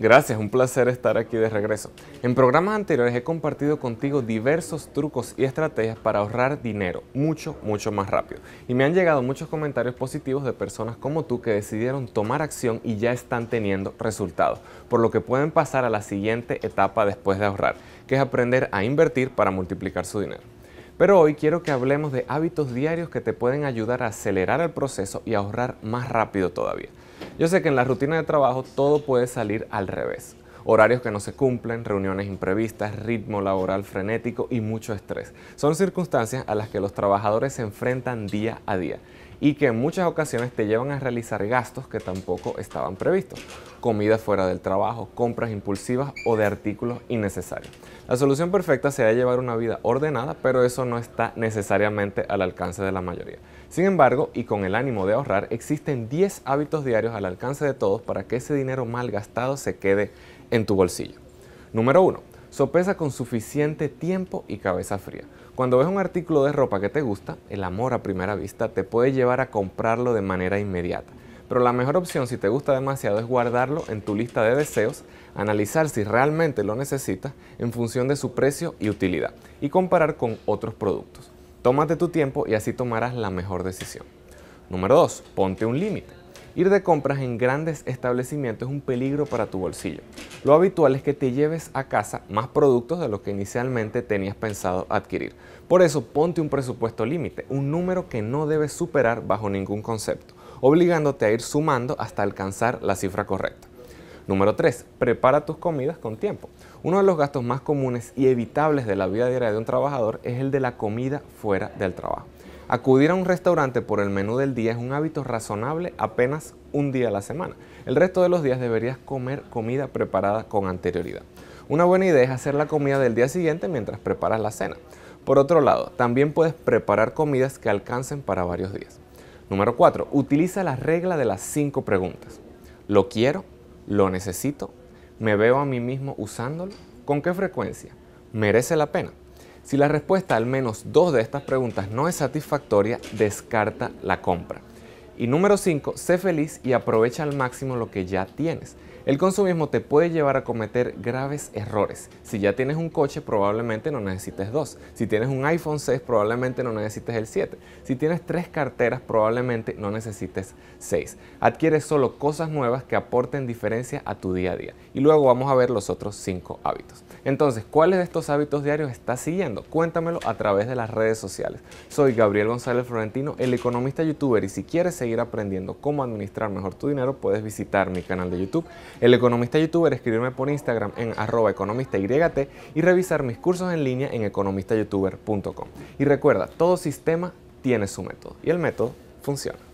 Gracias, un placer estar aquí de regreso. En programas anteriores he compartido contigo diversos trucos y estrategias para ahorrar dinero mucho, mucho más rápido. Y me han llegado muchos comentarios positivos de personas como tú que decidieron tomar acción y ya están teniendo resultados, por lo que pueden pasar a la siguiente etapa después de ahorrar, que es aprender a invertir para multiplicar su dinero. Pero hoy quiero que hablemos de hábitos diarios que te pueden ayudar a acelerar el proceso y ahorrar más rápido todavía. Yo sé que en la rutina de trabajo todo puede salir al revés horarios que no se cumplen, reuniones imprevistas, ritmo laboral frenético y mucho estrés. Son circunstancias a las que los trabajadores se enfrentan día a día y que en muchas ocasiones te llevan a realizar gastos que tampoco estaban previstos, comida fuera del trabajo, compras impulsivas o de artículos innecesarios. La solución perfecta sería llevar una vida ordenada, pero eso no está necesariamente al alcance de la mayoría. Sin embargo, y con el ánimo de ahorrar, existen 10 hábitos diarios al alcance de todos para que ese dinero mal gastado se quede en tu bolsillo. Número 1. Sopesa con suficiente tiempo y cabeza fría. Cuando ves un artículo de ropa que te gusta, el amor a primera vista te puede llevar a comprarlo de manera inmediata. Pero la mejor opción si te gusta demasiado es guardarlo en tu lista de deseos, analizar si realmente lo necesitas en función de su precio y utilidad y comparar con otros productos. Tómate tu tiempo y así tomarás la mejor decisión. Número 2. Ponte un límite. Ir de compras en grandes establecimientos es un peligro para tu bolsillo. Lo habitual es que te lleves a casa más productos de los que inicialmente tenías pensado adquirir. Por eso ponte un presupuesto límite, un número que no debes superar bajo ningún concepto, obligándote a ir sumando hasta alcanzar la cifra correcta. Número 3. Prepara tus comidas con tiempo. Uno de los gastos más comunes y evitables de la vida diaria de un trabajador es el de la comida fuera del trabajo. Acudir a un restaurante por el menú del día es un hábito razonable apenas un día a la semana. El resto de los días deberías comer comida preparada con anterioridad. Una buena idea es hacer la comida del día siguiente mientras preparas la cena. Por otro lado, también puedes preparar comidas que alcancen para varios días. Número 4. Utiliza la regla de las 5 preguntas. ¿Lo quiero? ¿Lo necesito? ¿Me veo a mí mismo usándolo? ¿Con qué frecuencia? ¿Merece la pena? Si la respuesta a al menos dos de estas preguntas no es satisfactoria, descarta la compra. Y número 5, sé feliz y aprovecha al máximo lo que ya tienes. El consumismo te puede llevar a cometer graves errores. Si ya tienes un coche, probablemente no necesites dos. Si tienes un iPhone 6, probablemente no necesites el 7. Si tienes tres carteras, probablemente no necesites seis. Adquiere solo cosas nuevas que aporten diferencia a tu día a día. Y luego vamos a ver los otros cinco hábitos. Entonces, ¿cuáles de estos hábitos diarios estás siguiendo? Cuéntamelo a través de las redes sociales. Soy Gabriel González Florentino, el economista youtuber, y si quieres seguir ir aprendiendo cómo administrar mejor tu dinero, puedes visitar mi canal de YouTube, El Economista Youtuber, escribirme por Instagram en arroba economistayt y revisar mis cursos en línea en economistayoutuber.com. Y recuerda, todo sistema tiene su método y el método funciona.